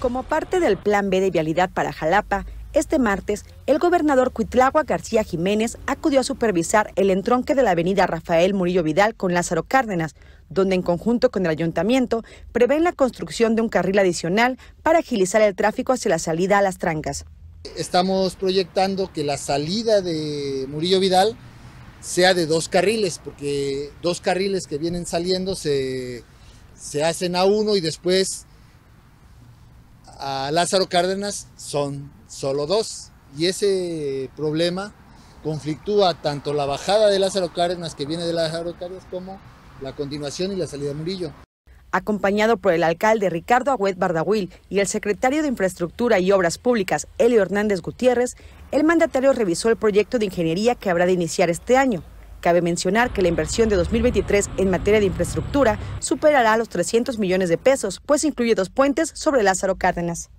Como parte del Plan B de Vialidad para Jalapa, este martes, el gobernador Cuitlagua García Jiménez acudió a supervisar el entronque de la avenida Rafael Murillo Vidal con Lázaro Cárdenas, donde en conjunto con el ayuntamiento prevén la construcción de un carril adicional para agilizar el tráfico hacia la salida a las trancas. Estamos proyectando que la salida de Murillo Vidal sea de dos carriles, porque dos carriles que vienen saliendo se, se hacen a uno y después a Lázaro Cárdenas son solo dos. Y ese problema conflictúa tanto la bajada de Lázaro Cárdenas que viene de Lázaro Cárdenas como la continuación y la salida de Murillo. Acompañado por el alcalde Ricardo Agüed Bardahuil y el secretario de Infraestructura y Obras Públicas, Elio Hernández Gutiérrez, el mandatario revisó el proyecto de ingeniería que habrá de iniciar este año. Cabe mencionar que la inversión de 2023 en materia de infraestructura superará los 300 millones de pesos, pues incluye dos puentes sobre Lázaro Cárdenas.